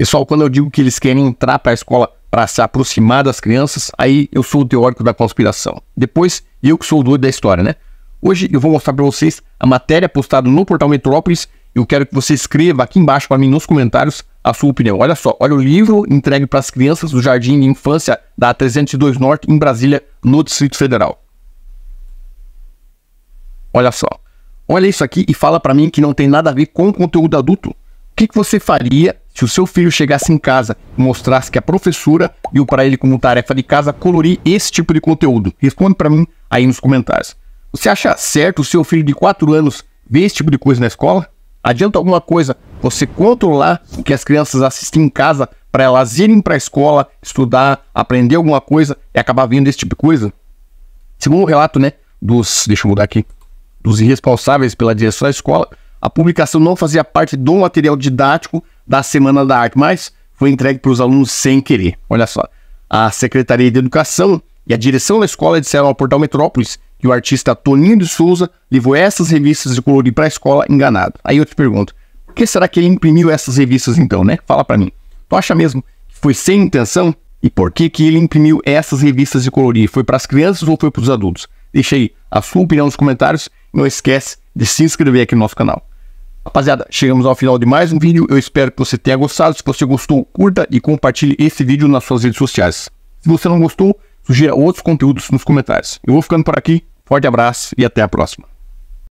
Pessoal, quando eu digo que eles querem entrar para a escola para se aproximar das crianças, aí eu sou o teórico da conspiração. Depois, eu que sou o doido da história, né? Hoje eu vou mostrar para vocês a matéria postada no portal Metrópolis. Eu quero que você escreva aqui embaixo para mim nos comentários a sua opinião. Olha só, olha o livro entregue para as crianças do Jardim de Infância da 302 Norte em Brasília, no Distrito Federal. Olha só. Olha isso aqui e fala para mim que não tem nada a ver com o conteúdo adulto. O que, que você faria se o seu filho chegasse em casa e mostrasse que a é professora deu para ele como tarefa de casa colorir esse tipo de conteúdo? Responde para mim aí nos comentários. Você acha certo o seu filho de 4 anos ver esse tipo de coisa na escola? Adianta alguma coisa você controlar o que as crianças assistem em casa para elas irem para a escola, estudar, aprender alguma coisa e acabar vendo esse tipo de coisa? Segundo o relato, né, dos, deixa eu mudar aqui, dos irresponsáveis pela direção da escola, a publicação não fazia parte do material didático da Semana da Arte, mas foi entregue para os alunos sem querer. Olha só. A Secretaria de Educação e a direção da escola disseram ao portal Metrópolis que o artista Toninho de Souza levou essas revistas de colorir para a escola enganado. Aí eu te pergunto, por que será que ele imprimiu essas revistas então, né? Fala para mim. Tu acha mesmo que foi sem intenção? E por que que ele imprimiu essas revistas de colorir? Foi para as crianças ou foi para os adultos? Deixa aí a sua opinião nos comentários. Não esquece de se inscrever aqui no nosso canal. Rapaziada, chegamos ao final de mais um vídeo. Eu espero que você tenha gostado. Se você gostou, curta e compartilhe esse vídeo nas suas redes sociais. Se você não gostou, sugira outros conteúdos nos comentários. Eu vou ficando por aqui. Forte abraço e até a próxima.